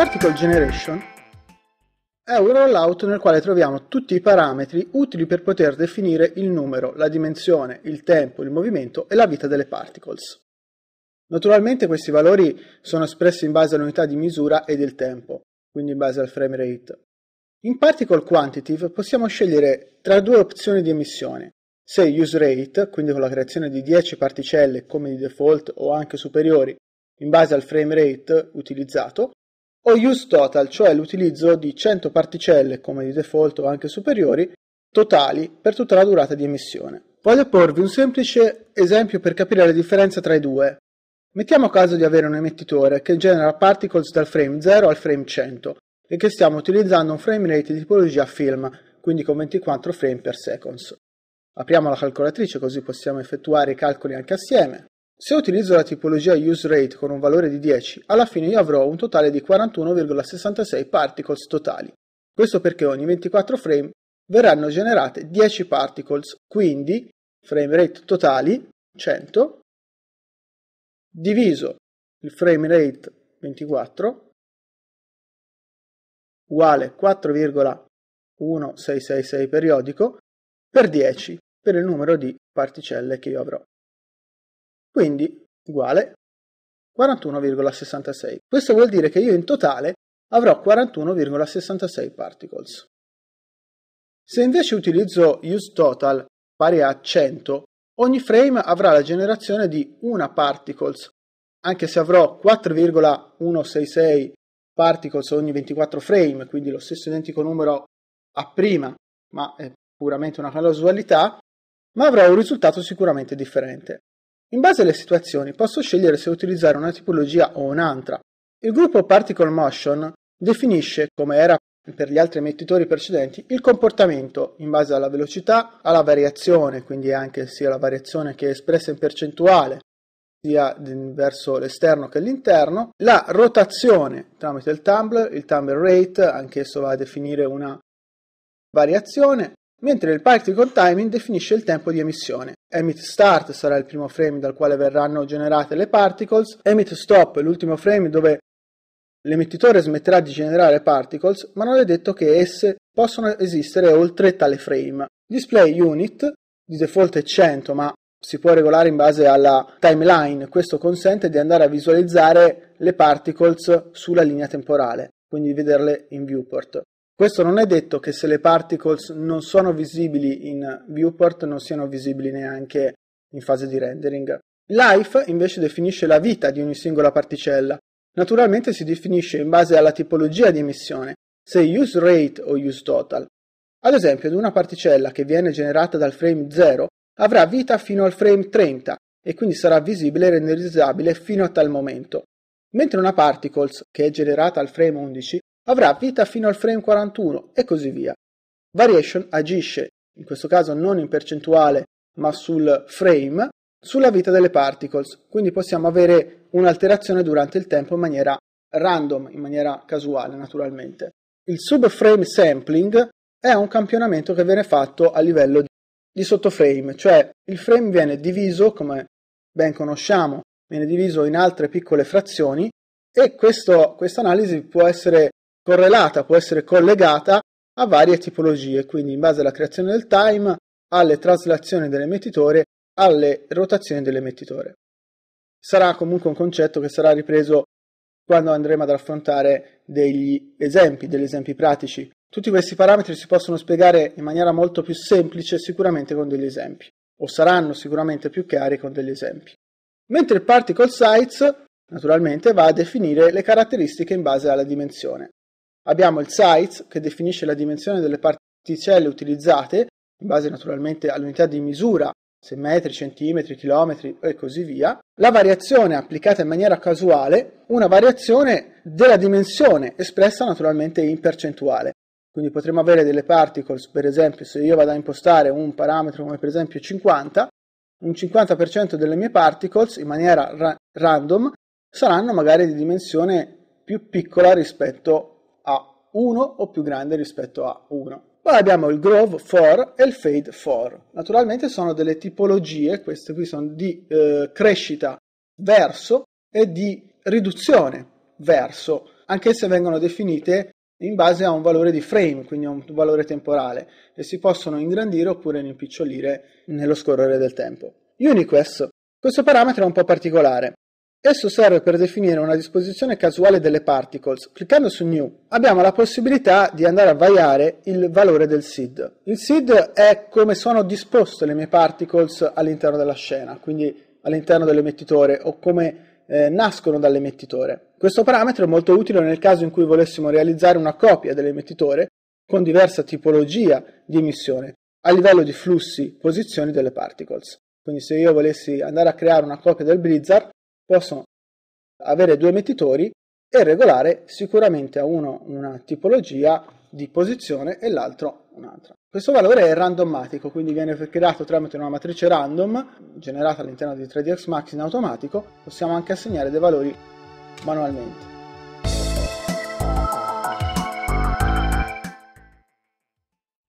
Particle Generation è un rollout nel quale troviamo tutti i parametri utili per poter definire il numero, la dimensione, il tempo, il movimento e la vita delle particles. Naturalmente questi valori sono espressi in base all'unità di misura e del tempo, quindi in base al frame rate. In Particle Quantitative possiamo scegliere tra due opzioni di emissione, se use rate, quindi con la creazione di 10 particelle come di default o anche superiori in base al frame rate utilizzato, o use total, cioè l'utilizzo di 100 particelle, come di default o anche superiori, totali per tutta la durata di emissione. Voglio porvi un semplice esempio per capire la differenza tra i due. Mettiamo caso di avere un emettitore che genera particles dal frame 0 al frame 100 e che stiamo utilizzando un frame rate di tipologia film, quindi con 24 frame per seconds. Apriamo la calcolatrice così possiamo effettuare i calcoli anche assieme. Se utilizzo la tipologia useRate con un valore di 10, alla fine io avrò un totale di 41,66 particles totali. Questo perché ogni 24 frame verranno generate 10 particles, quindi frame rate totali 100 diviso il frame rate 24 uguale 4,1666 periodico per 10 per il numero di particelle che io avrò quindi uguale 41,66. Questo vuol dire che io in totale avrò 41,66 particles. Se invece utilizzo useTotal pari a 100, ogni frame avrà la generazione di una particles, anche se avrò 4,166 particles ogni 24 frame, quindi lo stesso identico numero a prima, ma è puramente una casualità, ma avrò un risultato sicuramente differente. In base alle situazioni posso scegliere se utilizzare una tipologia o un'altra. Il gruppo Particle Motion definisce, come era per gli altri emettitori precedenti, il comportamento in base alla velocità, alla variazione, quindi anche sia la variazione che è espressa in percentuale, sia verso l'esterno che l'interno, la rotazione tramite il tumbler, il tumbler rate, anchesso va a definire una variazione, mentre il particle timing definisce il tempo di emissione. Emit start sarà il primo frame dal quale verranno generate le particles, emit stop è l'ultimo frame dove l'emettitore smetterà di generare particles, ma non è detto che esse possono esistere oltre tale frame. Display unit di default è 100, ma si può regolare in base alla timeline, questo consente di andare a visualizzare le particles sulla linea temporale, quindi vederle in viewport. Questo non è detto che se le particles non sono visibili in viewport non siano visibili neanche in fase di rendering. Life invece definisce la vita di ogni singola particella. Naturalmente si definisce in base alla tipologia di emissione, se use rate o use total. Ad esempio, ad una particella che viene generata dal frame 0 avrà vita fino al frame 30 e quindi sarà visibile e renderizzabile fino a tal momento, mentre una particles che è generata al frame 11 avrà vita fino al frame 41 e così via. Variation agisce, in questo caso non in percentuale ma sul frame, sulla vita delle particles, quindi possiamo avere un'alterazione durante il tempo in maniera random, in maniera casuale naturalmente. Il subframe sampling è un campionamento che viene fatto a livello di sottoframe, cioè il frame viene diviso, come ben conosciamo, viene diviso in altre piccole frazioni e questa analisi può essere correlata può essere collegata a varie tipologie, quindi in base alla creazione del time, alle traslazioni dell'emettitore, alle rotazioni dell'emettitore. Sarà comunque un concetto che sarà ripreso quando andremo ad affrontare degli esempi, degli esempi pratici. Tutti questi parametri si possono spiegare in maniera molto più semplice sicuramente con degli esempi, o saranno sicuramente più chiari con degli esempi. Mentre il particle size, naturalmente, va a definire le caratteristiche in base alla dimensione. Abbiamo il size che definisce la dimensione delle particelle utilizzate, in base naturalmente all'unità di misura, se metri, centimetri, chilometri e così via. La variazione applicata in maniera casuale, una variazione della dimensione espressa naturalmente in percentuale. Quindi potremmo avere delle particles, per esempio, se io vado a impostare un parametro come per esempio 50, un 50% delle mie particles in maniera ra- random saranno magari di dimensione più piccola rispetto a 1 o più grande rispetto a 1. Poi abbiamo il Grove for e il Fade for. Naturalmente sono delle tipologie, queste qui sono di eh, crescita verso e di riduzione verso, anche se vengono definite in base a un valore di frame, quindi a un valore temporale, e si possono ingrandire oppure rimpicciolire nello scorrere del tempo. Uniquest. Questo parametro è un po' particolare. Esso serve per definire una disposizione casuale delle particles. Cliccando su New abbiamo la possibilità di andare a variare il valore del SID. Il SID è come sono disposte le mie particles all'interno della scena, quindi all'interno dell'emettitore o come eh, nascono dall'emettitore. Questo parametro è molto utile nel caso in cui volessimo realizzare una copia dell'emettitore con diversa tipologia di emissione a livello di flussi, posizioni delle particles. Quindi se io volessi andare a creare una copia del Blizzard, possono avere due emettitori e regolare sicuramente a uno una tipologia di posizione e l'altro un'altra. Questo valore è randomatico, quindi viene creato tramite una matrice random generata all'interno di 3 dx Max in automatico, possiamo anche assegnare dei valori manualmente.